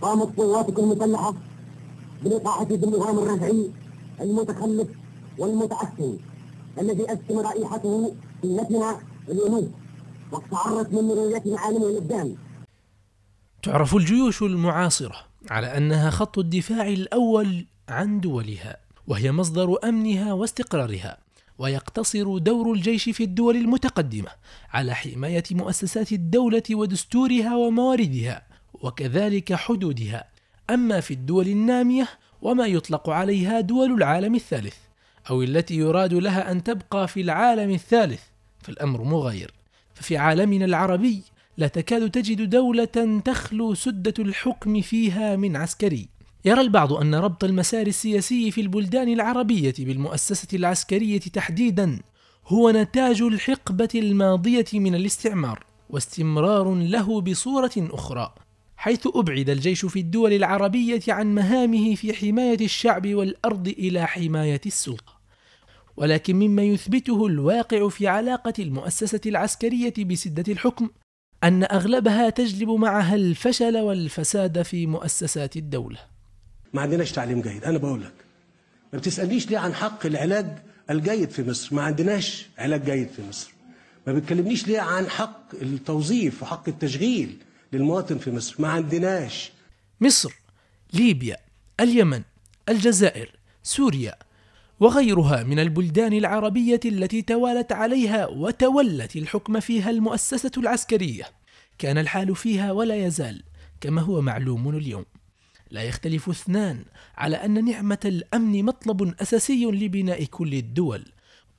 قامت قواتك المسلحة بلقاحة في النظام الرجعي المتخلف والمتعفن الذي أسكن رائحته سلتنا اليمين واستعرت من مرويات معالمه الإبدام تعرف الجيوش المعاصرة على أنها خط الدفاع الأول عن دولها وهي مصدر أمنها واستقرارها ويقتصر دور الجيش في الدول المتقدمة على حماية مؤسسات الدولة ودستورها ومواردها وكذلك حدودها أما في الدول النامية وما يطلق عليها دول العالم الثالث أو التي يراد لها أن تبقى في العالم الثالث فالأمر مغاير ففي عالمنا العربي لا تكاد تجد دولة تخلو سدة الحكم فيها من عسكري يرى البعض أن ربط المسار السياسي في البلدان العربية بالمؤسسة العسكرية تحديدا هو نتاج الحقبة الماضية من الاستعمار واستمرار له بصورة أخرى حيث أبعد الجيش في الدول العربية عن مهامه في حماية الشعب والأرض إلى حماية السلطة. ولكن مما يثبته الواقع في علاقة المؤسسة العسكرية بسدة الحكم أن أغلبها تجلب معها الفشل والفساد في مؤسسات الدولة. ما عندناش تعليم جيد، أنا بقول لك. ما بتسألنيش ليه عن حق العلاج الجيد في مصر، ما عندناش علاج جيد في مصر. ما بتكلمنيش ليه عن حق التوظيف وحق التشغيل للمواطن في مصر ما عندناش مصر ليبيا اليمن الجزائر سوريا وغيرها من البلدان العربية التي توالت عليها وتولت الحكم فيها المؤسسة العسكرية كان الحال فيها ولا يزال كما هو معلوم اليوم لا يختلف اثنان على أن نعمة الأمن مطلب أساسي لبناء كل الدول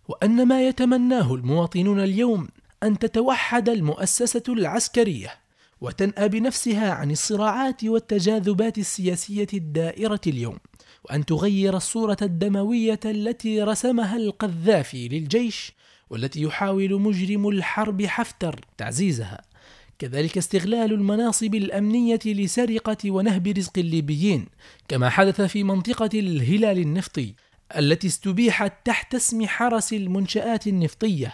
وأن ما يتمناه المواطنون اليوم أن تتوحد المؤسسة العسكرية وتنأى بنفسها عن الصراعات والتجاذبات السياسية الدائرة اليوم وأن تغير الصورة الدموية التي رسمها القذافي للجيش والتي يحاول مجرم الحرب حفتر تعزيزها كذلك استغلال المناصب الأمنية لسرقة ونهب رزق الليبيين كما حدث في منطقة الهلال النفطي التي استبيحت تحت اسم حرس المنشآت النفطية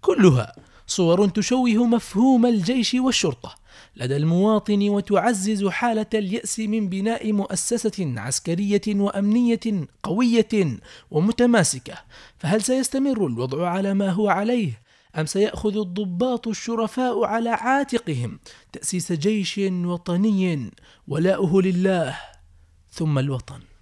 كلها صور تشوه مفهوم الجيش والشرطه لدى المواطن وتعزز حاله الياس من بناء مؤسسه عسكريه وامنيه قويه ومتماسكه فهل سيستمر الوضع على ما هو عليه أم سيأخذ الضباط الشرفاء على عاتقهم تأسيس جيش وطني ولاؤه لله ثم الوطن